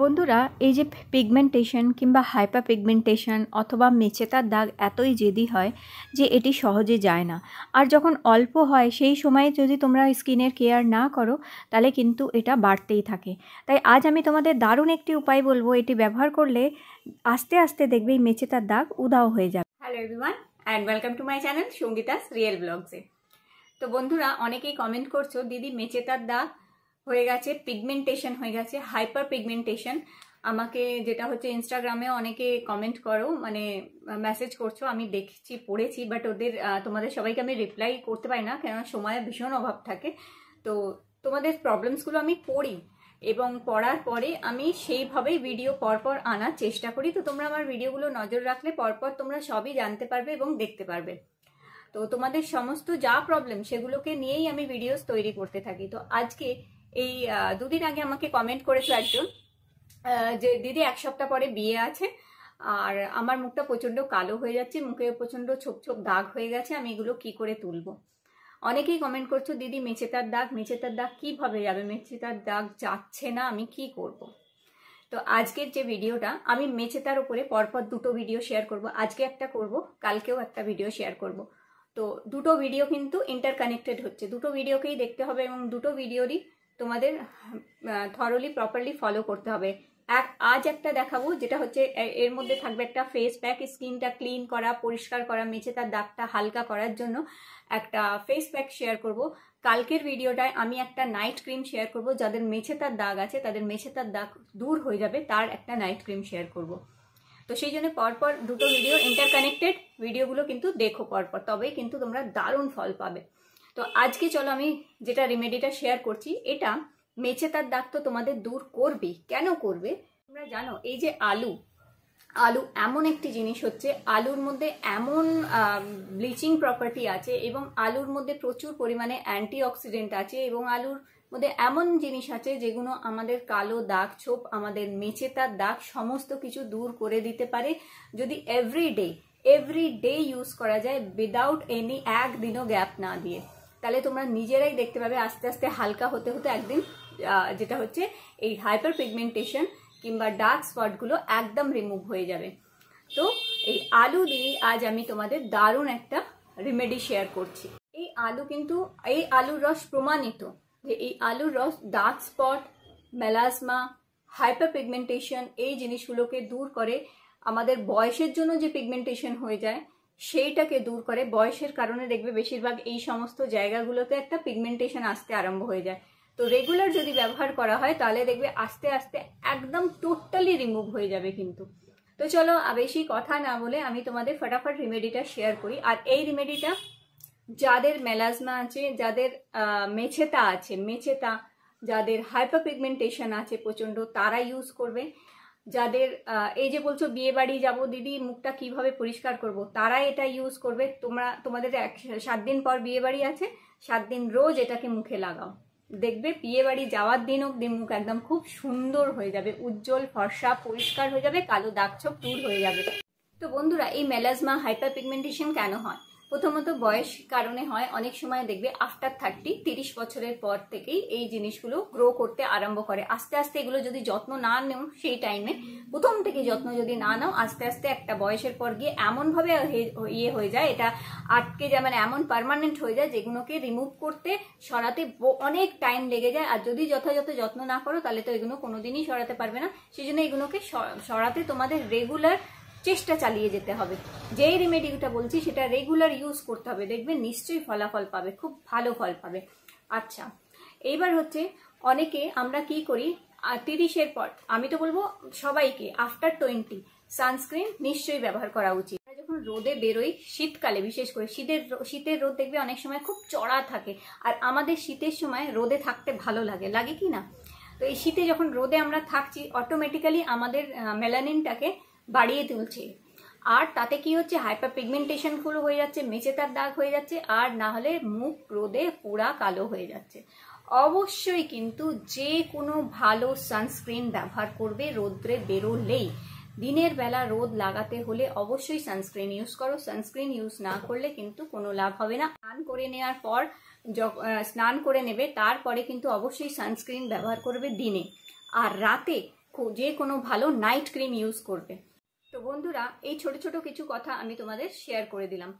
বন্ধুরা এই যে পিগমেন্টেশন কিংবা হাইপা পিগমেন্টেশন অথবা মেচেতার দাগ এতই জেদি হয় যে এটি সহজে যায় না আর যখন অল্প হয় সেই সময়ে যদি তোমরা স্কিনের কেয়ার না করো তাহলে কিন্তু এটা বাড়তেই থাকে তাই আজ আমি তোমাদের দারুণ একটি উপায় বলবো এটি ব্যবহার করলে আস্তে আস্তে দেখবে এই মেচেতার দাগ উধাও হয়ে যাবে hello everyone and welcome to my channel Sangeeta's real ব্লগসে তো বন্ধুরা অনেকেই কমেন্ট করছো দিদি মেচেতার দাগ হয়ে গেছে পিগমেন্টেশন হয়ে গেছে হাইপার পিগমেন্টেশন আমাকে যেটা হচ্ছে ইনস্টাগ্রামে অনেকে কমেন্ট করো মানে মেসেজ করছো আমি দেখছি পড়েছি বাট ওদের তোমাদের সবাইকে আমি রিপ্লাই করতে পারি না কেননা সময়ে ভীষণ অভাব থাকে তো তোমাদের প্রবলেমসগুলো আমি পড়ি এবং পড়ার পরে আমি সেইভাবেই ভিডিও পরপর আনার চেষ্টা করি তো তোমরা আমার ভিডিওগুলো নজর রাখলে পরপর তোমরা সবই জানতে পারবে এবং দেখতে পারবে তো তোমাদের সমস্ত যা প্রবলেম সেগুলোকে নিয়েই আমি ভিডিওস তৈরি করতে থাকি তো আজকে এই দুদিন আগে আমাকে কমেন্ট করেছে একজন যে দিদি এক সপ্তাহ পরে বিয়ে আছে আর আমার মুখটা প্রচণ্ড কালো হয়ে যাচ্ছে মুখে প্রচণ্ড ছোপ ছোপ দাগ হয়ে গেছে আমি এগুলো কি করে তুলবো অনেকেই কমেন্ট করছো দিদি মেচেতার দাগ মেচেতার দাগ কিভাবে যাবে মেচেতার দাগ যাচ্ছে না আমি কি করব। তো আজকের যে ভিডিওটা আমি মেচেতার উপরে পরপর দুটো ভিডিও শেয়ার করব আজকে একটা করব কালকেও একটা ভিডিও শেয়ার করব। তো দুটো ভিডিও কিন্তু ইন্টারকানেক্টেড হচ্ছে দুটো ভিডিওকেই দেখতে হবে এবং দুটো ভিডিওরই তোমাদের থরলি প্রপারলি ফলো করতে হবে এক আজ একটা দেখাবো যেটা হচ্ছে এর মধ্যে থাকবে একটা ফেস প্যাক স্কিনটা ক্লিন করা পরিষ্কার করা মেঝে তার দাগটা হালকা করার জন্য একটা ফেস প্যাক শেয়ার করব কালকের ভিডিওটায় আমি একটা নাইট ক্রিম শেয়ার করব যাদের মেঝে তার দাগ আছে তাদের মেঝে তার দাগ দূর হয়ে যাবে তার একটা নাইট ক্রিম শেয়ার করব তো সেই জন্য পরপর দুটো ভিডিও ইন্টারকানেক্টেড ভিডিওগুলো কিন্তু দেখো পরপর তবেই কিন্তু তোমরা দারুণ ফল পাবে তো আজকে চলো আমি যেটা রেমেডিটা শেয়ার করছি এটা মেচে তার দাগ তো তোমাদের দূর করবে কেন করবে তোমরা জানো এই যে আলু আলু এমন একটি জিনিস হচ্ছে আলুর মধ্যে এমন ব্লিচিং প্রপার্টি আছে এবং আলুর মধ্যে প্রচুর পরিমাণে অ্যান্টিঅক্সিডেন্ট আছে এবং আলুর মধ্যে এমন জিনিস আছে যেগুলো আমাদের কালো দাগ ছোপ আমাদের মেচেতার দাগ সমস্ত কিছু দূর করে দিতে পারে যদি এভরিডে এভরিডে ইউজ করা যায় উইদাউট এনি একদিনও গ্যাপ না দিয়ে তাহলে তোমরা নিজেরাই দেখতে পাবে আস্তে আস্তে হালকা হতে হতে একদিন যেটা হচ্ছে এই হাইপার পিগমেন্টেশন কিংবা ডার্ক স্পটগুলো একদম রিমুভ হয়ে যাবে তো এই আলু দিয়ে আজ আমি তোমাদের দারুণ একটা রেমেডি শেয়ার করছি এই আলু কিন্তু এই আলুর রস প্রমাণিত যে এই আলুর রস dark spot melasma hyper pigmentation এই জিনিসগুলোকে দূর করে আমাদের বয়সের জন্য যে পিগমেন্টেশন হয়ে যায় সেইটাকে দূর করে বয়সের কারণে দেখবে বেশিরভাগ এই সমস্ত জায়গাগুলোতে একটা পিগমেন্টেশন আসতে আরম্ভ হয়ে যায় তো রেগুলার যদি ব্যবহার করা হয় তাহলে দেখবে আস্তে আস্তে একদম টোটালি রিমুভ হয়ে যাবে কিন্তু তো চলো বেশি কথা না বলে আমি তোমাদের ফটাফট রিমেডিটা শেয়ার করি আর এই রিমেডিটা যাদের মেলাজমা আছে যাদের মেছেতা আছে মেছেতা যাদের হাইপার পিগমেন্টেশন আছে প্রচণ্ড তারা ইউজ করবে যাদের এই যে বলছো বিয়ে বাড়ি যাবো দিদি মুখটা কিভাবে পরিষ্কার করব তারা এটা ইউজ করবে তোমরা তোমাদের এক সাত দিন পর বিয়ে বাড়ি আছে সাত দিন রোজ এটাকে মুখে লাগাও দেখবে বিয়ে বাড়ি যাওয়ার দিন অব্দি মুখ একদম খুব সুন্দর হয়ে যাবে উজ্জ্বল ফর্সা পরিষ্কার হয়ে যাবে কালো দাগ ছোপ দূর হয়ে যাবে তো বন্ধুরা এই মেলাজমা হাইপার পিগমেন্টেশন কেন হয় প্রথমত বয়স কারণে হয় অনেক সময় দেখবে আফটার থার্টি তিরিশ বছরের পর থেকেই এই জিনিসগুলো গ্রো করতে আরম্ভ করে আস্তে আস্তে এগুলো যদি যত্ন না নেও সেই টাইমে প্রথম থেকে যত্ন যদি না নাও আস্তে আস্তে একটা বয়সের পর গিয়ে এমনভাবে ইয়ে হয়ে যায় এটা আটকে যায় মানে এমন পারমানেন্ট হয়ে যায় যেগুলোকে রিমুভ করতে সরাতে অনেক টাইম লেগে যায় আর যদি যথাযথ যত্ন না করো তাহলে তো এগুলো কোনোদিনই সরাতে পারবে না সেই জন্য এগুলোকে সরাতে তোমাদের রেগুলার চেষ্টা চালিয়ে যেতে হবে যেই রেমেডিটা বলছি সেটা রেগুলার ইউজ করতে হবে দেখবেন নিশ্চয়ই ফলাফল পাবে খুব ভালো ফল পাবে আচ্ছা এইবার হচ্ছে অনেকে আমরা কি করি তিরিশের পর আমি তো বলবো সবাইকে আফটার টোয়েন্টি সানস্ক্রিন নিশ্চয়ই ব্যবহার করা উচিত যখন রোদে বেরোই শীতকালে বিশেষ করে শীতের শীতের রোদ দেখবে অনেক সময় খুব চড়া থাকে আর আমাদের শীতের সময় রোদে থাকতে ভালো লাগে লাগে কি না তো এই শীতে যখন রোদে আমরা থাকছি অটোমেটিক্যালি আমাদের মেলানিনটাকে বাড়িয়ে তুলছে আর তাতে কি হচ্ছে হাইপার পিগমেন্টেশনগুলো হয়ে যাচ্ছে তার দাগ হয়ে যাচ্ছে আর না হলে মুখ রোদে পোড়া কালো হয়ে যাচ্ছে অবশ্যই কিন্তু যে কোনো ভালো সানস্ক্রিন ব্যবহার করবে রোদ্রে বেরোলেই দিনের বেলা রোদ লাগাতে হলে অবশ্যই সানস্ক্রিন ইউজ করো সানস্ক্রিন ইউজ না করলে কিন্তু কোনো লাভ হবে না স্নান করে নেওয়ার পর স্নান করে নেবে তারপরে কিন্তু অবশ্যই সানস্ক্রিন ব্যবহার করবে দিনে আর রাতে যে কোনো ভালো নাইট ক্রিম ইউজ করবে তো বন্ধুরা এই ছোট ছোট কিছু কথা আমি তোমাদের শেয়ার করে দিলাম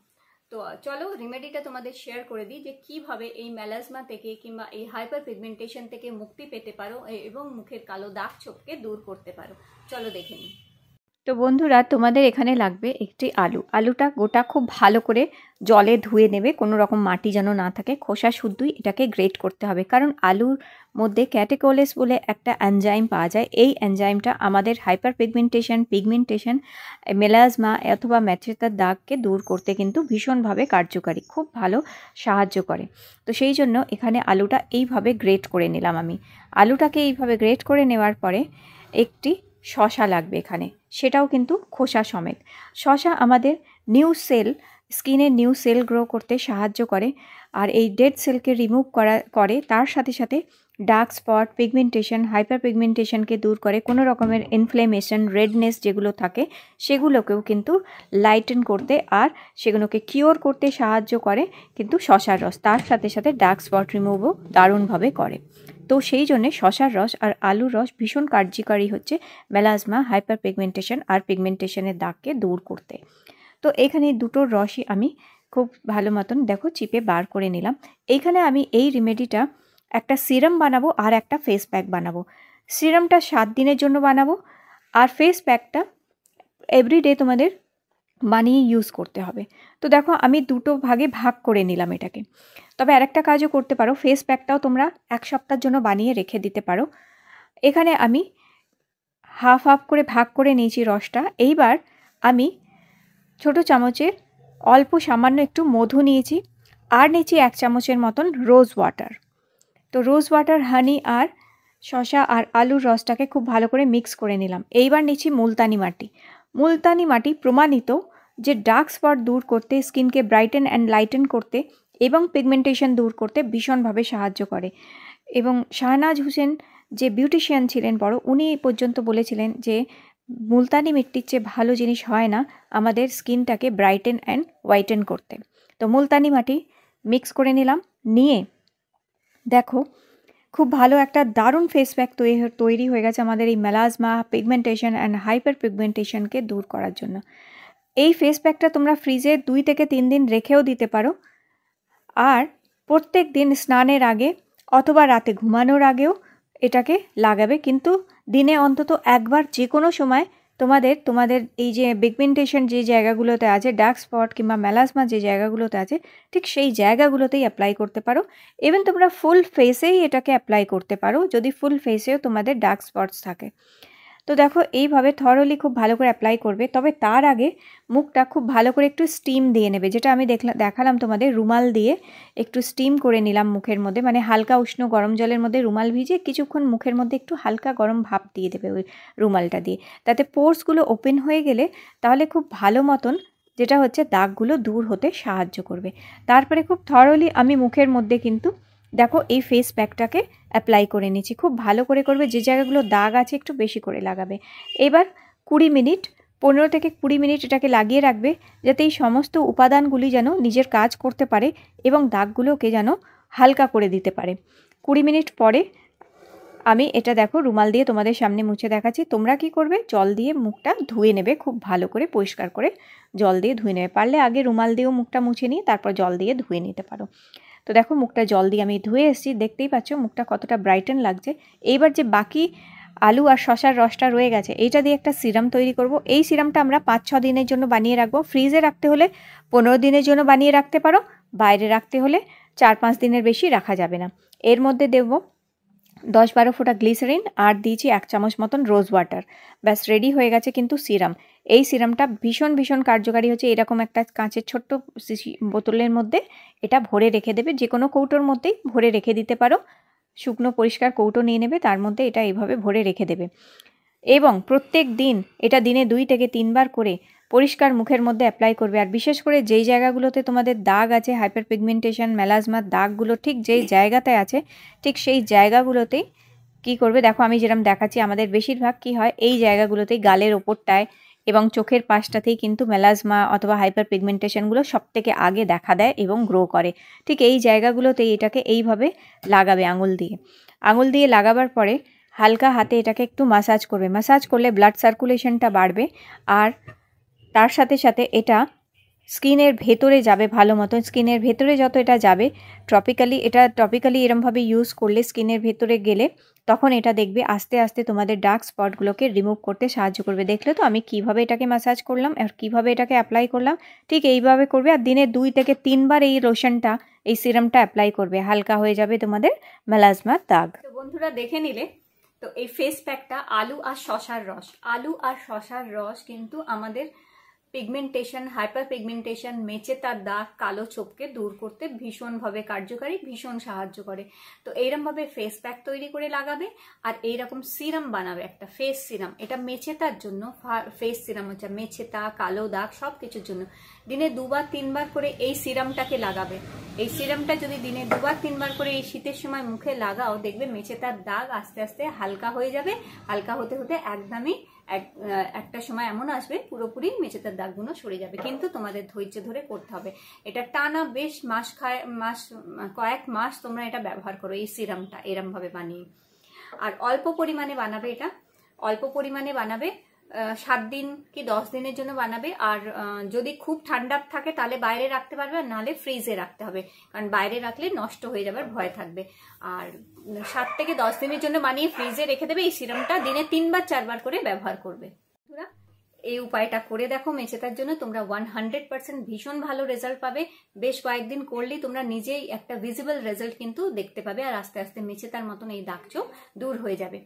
তো চলো রেমেডিটা তোমাদের শেয়ার করে দিই যে কিভাবে এই ম্যালাজমা থেকে কিংবা এই হাইপার পিগমেন্টেশন থেকে মুক্তি পেতে পারো এবং মুখের কালো দাগ ছোপকে দূর করতে পারো চলো দেখে নিই তো বন্ধুরা তোমাদের এখানে লাগবে একটি আলু আলুটা গোটা খুব ভালো করে জলে ধুয়ে নেবে কোনো রকম মাটি যেন না থাকে খোসা শুদ্ধই এটাকে গ্রেট করতে হবে কারণ আলুর মধ্যে ক্যাটেকোলেস বলে একটা অ্যানজাইম পাওয়া যায় এই অ্যানজাইমটা আমাদের হাইপার পিগমেন্টেশন পিগমেন্টেশন মেলাজমা অথবা ম্যাচেতার দাগকে দূর করতে কিন্তু ভীষণভাবে কার্যকারী খুব ভালো সাহায্য করে তো সেই জন্য এখানে আলুটা এইভাবে গ্রেট করে নিলাম আমি আলুটাকে এইভাবে গ্রেট করে নেওয়ার পরে একটি শশা লাগবে এখানে সেটাও কিন্তু খোসা সমেত শশা আমাদের নিউ সেল স্কিনে নিউ সেল গ্রো করতে সাহায্য করে আর এই ডেড সেলকে রিমুভ করা করে তার সাথে সাথে ডার্ক স্পট পিগমেন্টেশন হাইপার পিগমেন্টেশনকে দূর করে কোনো রকমের ইনফ্লেমেশন রেডনেস যেগুলো থাকে সেগুলোকেও কিন্তু লাইটেন করতে আর সেগুলোকে কিওর করতে সাহায্য করে কিন্তু শশার রস তার সাথে সাথে ডার্ক স্পট রিমুভও দারুণভাবে করে তো সেই জন্যে শশার রস আর আলুর রস ভীষণ কার্যকারী হচ্ছে মেলাজমা হাইপার পিগমেন্টেশন আর পিগমেন্টেশনের দাগকে দূর করতে তো এখানে দুটোর রসই আমি খুব ভালো মতন দেখো চিপে বার করে নিলাম এইখানে আমি এই রেমেডিটা একটা সিরাম বানাবো আর একটা ফেস প্যাক বানাবো সিরামটা সাত দিনের জন্য বানাবো আর ফেস প্যাকটা এভরিডে তোমাদের মানিয়ে ইউজ করতে হবে তো দেখো আমি দুটো ভাগে ভাগ করে নিলাম এটাকে তবে আরেকটা কাজও করতে পারো ফেস প্যাকটাও তোমরা এক সপ্তাহের জন্য বানিয়ে রেখে দিতে পারো এখানে আমি হাফ হাফ করে ভাগ করে নিয়েছি রসটা এইবার আমি ছোট চামচের অল্প সামান্য একটু মধু নিয়েছি আর নিয়েছি এক চামচের মতন রোজ ওয়াটার তো রোজ ওয়াটার হানি আর শশা আর আলুর রসটাকে খুব ভালো করে মিক্স করে নিলাম এইবার নিচ্ছি মুলতানি মাটি মুলতানি মাটি প্রমাণিত যে ডার্ক স্পট দূর করতে স্কিনকে ব্রাইটেন অ্যান্ড লাইটেন করতে এবং পিগমেন্টেশন দূর করতে ভীষণভাবে সাহায্য করে এবং শাহনাজ হোসেন যে বিউটিশিয়ান ছিলেন বড় উনি এই পর্যন্ত বলেছিলেন যে মুলতানি মিট্টির চেয়ে ভালো জিনিস হয় না আমাদের স্কিনটাকে ব্রাইটেন অ্যান্ড হোয়াইটেন করতে তো মুলতানি মাটি মিক্স করে নিলাম নিয়ে দেখো খুব ভালো একটা দারুণ ফেস প্যাক তৈরি হয়ে গেছে আমাদের এই মেলাজমা পিগমেন্টেশন অ্যান্ড হাইপার পিগমেন্টেশনকে দূর করার জন্য এই ফেস প্যাকটা তোমরা ফ্রিজে দুই থেকে তিন দিন রেখেও দিতে পারো আর প্রত্যেক দিন স্নানের আগে অথবা রাতে ঘুমানোর আগেও এটাকে লাগাবে কিন্তু দিনে অন্তত একবার যে কোনো সময় তোমাদের তোমাদের এই যে বিগমেন্টেশন যে জায়গাগুলোতে আছে ডার্ক স্পট কিংবা ম্যালাসমা যে জায়গাগুলোতে আছে ঠিক সেই জায়গাগুলোতেই অ্যাপ্লাই করতে পারো ইভেন তোমরা ফুল ফেসেই এটাকে অ্যাপ্লাই করতে পারো যদি ফুল ফেসেও তোমাদের ডার্ক স্পটস থাকে তো দেখো এইভাবে থরলি খুব ভালো করে অ্যাপ্লাই করবে তবে তার আগে মুখটা খুব ভালো করে একটু স্টিম দিয়ে নেবে যেটা আমি দেখলাম দেখালাম তোমাদের রুমাল দিয়ে একটু স্টিম করে নিলাম মুখের মধ্যে মানে হালকা উষ্ণ গরম জলের মধ্যে রুমাল ভিজে কিছুক্ষণ মুখের মধ্যে একটু হালকা গরম ভাপ দিয়ে দেবে ওই রুমালটা দিয়ে তাতে পোর্সগুলো ওপেন হয়ে গেলে তাহলে খুব ভালো মতন যেটা হচ্ছে দাগগুলো দূর হতে সাহায্য করবে তারপরে খুব থরলি আমি মুখের মধ্যে কিন্তু দেখো এই ফেস প্যাকটাকে অ্যাপ্লাই করে নিচ্ছি খুব ভালো করে করবে যে জায়গাগুলো দাগ আছে একটু বেশি করে লাগাবে এবার কুড়ি মিনিট পনেরো থেকে কুড়ি মিনিট এটাকে লাগিয়ে রাখবে যাতে এই সমস্ত উপাদানগুলি যেন নিজের কাজ করতে পারে এবং দাগগুলোকে যেন হালকা করে দিতে পারে কুড়ি মিনিট পরে আমি এটা দেখো রুমাল দিয়ে তোমাদের সামনে মুছে দেখাচ্ছি তোমরা কি করবে জল দিয়ে মুখটা ধুয়ে নেবে খুব ভালো করে পরিষ্কার করে জল দিয়ে ধুয়ে নেবে পারলে আগে রুমাল দিয়েও মুখটা মুছে নিয়ে তারপর জল দিয়ে ধুয়ে নিতে পারো তো দেখো মুখটা জল দিয়ে আমি ধুয়ে এসেছি দেখতেই পাচ্ছ মুখটা কতটা ব্রাইটেন লাগছে এইবার যে বাকি আলু আর শশার রসটা রয়ে গেছে এইটা দিয়ে একটা সিরাম তৈরি করব এই সিরামটা আমরা পাঁচ ছ দিনের জন্য বানিয়ে রাখবো ফ্রিজে রাখতে হলে পনেরো দিনের জন্য বানিয়ে রাখতে পারো বাইরে রাখতে হলে চার পাঁচ দিনের বেশি রাখা যাবে না এর মধ্যে দেবো দশ বারো ফোঁটা গ্লিসারিন আর দিয়েছি এক চামচ মতন রোজ ওয়াটার ব্যাস রেডি হয়ে গেছে কিন্তু সিরাম এই সিরামটা ভীষণ ভীষণ কার্যকারী হচ্ছে এরকম একটা কাঁচের ছোট্ট সিসি বোতলের মধ্যে এটা ভরে রেখে দেবে যে কোনো কৌটোর মধ্যেই ভরে রেখে দিতে পারো শুকনো পরিষ্কার কৌটো নিয়ে নেবে তার মধ্যে এটা এইভাবে ভরে রেখে দেবে এবং প্রত্যেক দিন এটা দিনে দুই থেকে তিনবার করে পরিষ্কার মুখের মধ্যে অ্যাপ্লাই করবে আর বিশেষ করে যেই জায়গাগুলোতে তোমাদের দাগ আছে হাইপার পিগমেন্টেশন ম্যালাজমার দাগগুলো ঠিক যেই জায়গাতে আছে ঠিক সেই জায়গাগুলোতেই কি করবে দেখো আমি যেরকম দেখাচ্ছি আমাদের বেশিরভাগ কি হয় এই জায়গাগুলোতেই গালের ওপরটায় এবং চোখের পাশটাতেই কিন্তু মেলাজমা অথবা হাইপার পিগমেন্টেশনগুলো সব থেকে আগে দেখা দেয় এবং গ্রো করে ঠিক এই জায়গাগুলোতেই এটাকে এইভাবে লাগাবে আঙুল দিয়ে আঙুল দিয়ে লাগাবার পরে হালকা হাতে এটাকে একটু মাসাজ করবে মাসাজ করলে ব্লাড সার্কুলেশনটা বাড়বে আর তার সাথে সাথে এটা স্কিনের ভেতরে যাবে ভালো মতো স্কিনের ভেতরে যত এটা যাবে ট্রপিক্যালি এটা ট্রপিক্যালি এরমভাবে ইউজ করলে স্কিনের ভেতরে গেলে তখন এটা দেখবে আস্তে আস্তে তোমাদের ডার্ক স্পটগুলোকে রিমুভ করতে সাহায্য করবে দেখলে তো আমি কিভাবে এটাকে ম্যাসাজ করলাম আর কিভাবে এটাকে অ্যাপ্লাই করলাম ঠিক এইভাবে করবে আর দিনে দুই থেকে তিনবার এই লোশনটা এই সিরামটা অ্যাপ্লাই করবে হালকা হয়ে যাবে তোমাদের মেলাজমার দাগ বন্ধুরা দেখে নিলে তো এই ফেস প্যাকটা আলু আর শশার রস আলু আর শশার রস কিন্তু আমাদের পিগমেন্টেশন হাইপার পিগমেন্টেশন মেচে তার দাগ কালো ছোপকে দূর করতে ভীষণভাবে কার্যকারী ভীষণ সাহায্য করে তো এইরমভাবে ফেস প্যাক তৈরি করে লাগাবে আর এইরকম সিরাম বানাবে একটা ফেস সিরাম এটা মেচে তার জন্য ফেস সিরাম হচ্ছে মেচে তা কালো দাগ সব কিছুর জন্য দিনে দুবার তিনবার করে এই সিরামটাকে লাগাবে এই সিরামটা যদি দিনে দুবার তিনবার করে এই শীতের সময় মুখে লাগাও দেখবে মেচে তার দাগ আস্তে আস্তে হালকা হয়ে যাবে হালকা হতে হতে একদমই এক একটা সময় এমন আসবে পুরোপুরি মেঝেতে দাগগুলো সরে যাবে কিন্তু তোমাদের ধৈর্য ধরে করতে হবে এটা টানা বেশ মাস খায় মাস কয়েক মাস তোমরা এটা ব্যবহার করো এই সিরামটা এরমভাবে বানিয়ে আর অল্প পরিমাণে বানাবে এটা অল্প পরিমাণে বানাবে সাত দিন কি দশ দিনের জন্য বানাবে আর যদি খুব ঠান্ডা থাকে তাহলে বাইরে রাখতে পারবে আর নাহলে ফ্রিজে রাখতে হবে কারণ বাইরে রাখলে নষ্ট হয়ে যাবার ভয় থাকবে আর সাত থেকে দশ দিনের জন্য বানিয়ে ফ্রিজে রেখে দেবে এই সিরামটা দিনে তিনবার চারবার করে ব্যবহার করবে এই উপায়টা করে দেখো মেচেতার জন্য তোমরা ওয়ান হান্ড্রেড পার্সেন্ট ভীষণ ভালো রেজাল্ট পাবে বেশ কয়েকদিন করলেই তোমরা নিজেই একটা ভিজিবল রেজাল্ট কিন্তু দেখতে পাবে আর আস্তে আস্তে মেচেতার মতন এই দাগ চোখ দূর হয়ে যাবে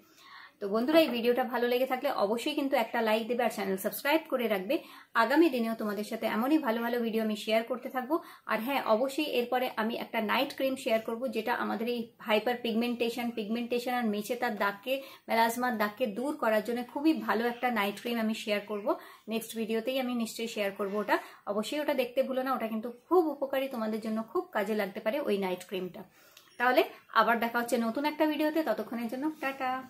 তো বন্ধুরা এই ভিডিওটা ভালো লেগে থাকলে অবশ্যই কিন্তু একটা লাইক দেবে আর চ্যানেল সাবস্ক্রাইব করে রাখবে আগামী দিনেও তোমাদের সাথে এমনই ভালো ভালো ভিডিও আমি শেয়ার করতে থাকবো আর হ্যাঁ অবশ্যই এরপরে আমি একটা নাইট ক্রিম শেয়ার করব যেটা আমাদের এই হাইপার পিগমেন্টেশন পিগমেন্টেশন আর মেছে তার দাগকে মেলাজমার দাগকে দূর করার জন্য খুবই ভালো একটা নাইট ক্রিম আমি শেয়ার করব নেক্সট ভিডিওতেই আমি নিশ্চয়ই শেয়ার করব ওটা অবশ্যই ওটা দেখতে ভুলো না ওটা কিন্তু খুব উপকারী তোমাদের জন্য খুব কাজে লাগতে পারে ওই নাইট ক্রিমটা তাহলে আবার দেখা হচ্ছে নতুন একটা ভিডিওতে ততক্ষণের জন্য টাটা